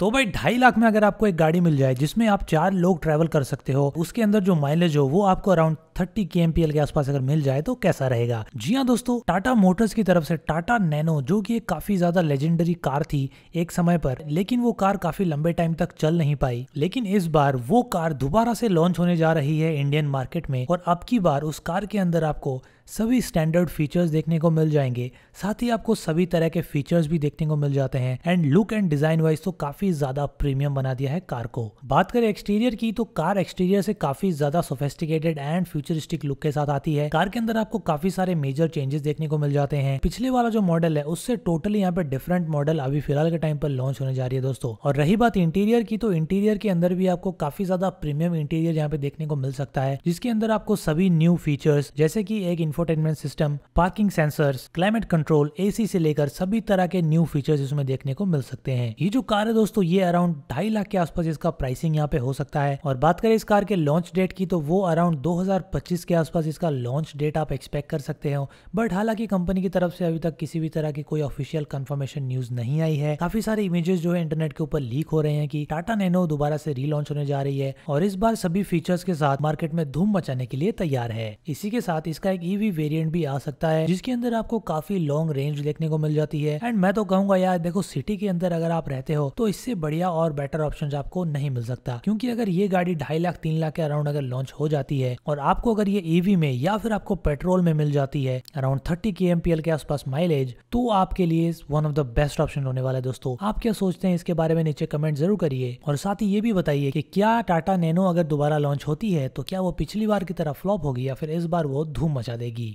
तो भाई ढाई लाख में अगर आपको एक गाड़ी मिल जाए जिसमें आप चार लोग ट्रैवल कर सकते हो उसके अंदर जो माइलेज हो वो आपको अराउंड थर्टी के के आसपास अगर मिल जाए तो कैसा रहेगा जी हाँ दोस्तों टाटा मोटर्स की तरफ से टाटा नैनो जो कि एक काफी ज्यादा लेजेंडरी कार थी एक समय पर लेकिन वो कार काफी लंबे टाइम तक चल नहीं पाई लेकिन इस बार वो कार दोबारा से लॉन्च होने जा रही है इंडियन मार्केट में और अब की बार उस कार के अंदर आपको सभी स्टैंडर्ड फीचर्स देखने को मिल जाएंगे साथ ही आपको सभी तरह के फीचर्स भी देखने को मिल जाते हैं and look and design wise तो काफी काफी ज्यादा प्रीमियम बना दिया है कार को बात करें एक्सटीरियर की तो कार एक्सटीरियर से काफी ज्यादा सोफेस्टिकेटेड एंड फ्यूचरिस्टिक लुक के साथ आती है कार के अंदर आपको काफी सारे मेजर चेंजेस देखने को मिल जाते हैं पिछले वाला जो मॉडल है उससे टोटली यहाँ पे डिफरेंट मॉडल अभी फिलहाल के टाइम पर लॉन्च होने जा रही है दोस्तों और रही बात इंटीरियर की तो इंटीरियर के अंदर भी आपको काफी ज्यादा प्रीमियम इंटीरियर यहाँ पे देखने को मिल सकता है जिसके अंदर आपको सभी न्यू फीचर्स जैसे की एक infotainment system parking sensors climate control AC से लेकर सभी तरह के न्यू फीचर्स इसमें देखने को मिल सकते हैं ये जो कार है दोस्तों तो ये अराउंड ढाई लाख के आसपास इसका प्राइसिंग यहाँ पे हो सकता है और बात करें इस कार के लॉन्च डेट की तो वो अराउंड 2025 के आसपास इसका लॉन्च डेट आप एक्सपेक्ट कर सकते हो बट हालांकि कंपनी की तरफ से अभी तक किसी भी तरह की कोई ऑफिशियल कंफर्मेशन न्यूज नहीं आई है काफी सारे इमेजेस जो है इंटरनेट के ऊपर लीक हो रहे हैं की टाटा नैनो दोबारा से रीलॉन्च होने जा रही है और इस बार सभी फीचर्स के साथ मार्केट में धूम मचाने के लिए तैयार है इसी के साथ इसका एक ईवी e वेरियंट भी आ सकता है जिसके अंदर आपको काफी लॉन्ग रेंज देखने को मिल जाती है एंड मैं तो कहूंगा यार देखो सिटी के अंदर अगर आप रहते हो तो इस इससे बढ़िया और बेटर ऑप्शन आपको नहीं मिल सकता क्योंकि अगर ये गाड़ी ढाई लाख तीन लाख के अराउंड अगर लॉन्च हो जाती है और आपको अगर ये ईवी e में या फिर आपको पेट्रोल में मिल जाती है अराउंड थर्टी के एमपीएल के आसपास माइलेज तो आपके लिए one of the best option होने वाला है दोस्तों आप क्या सोचते हैं इसके बारे में नीचे कमेंट जरूर करिए और साथ ही ये भी बताइए कि क्या टाटा नैनो अगर दोबारा लॉन्च होती है तो क्या वो पिछली बार की तरह फ्लॉप होगी या फिर इस बार वो धूम मचा देगी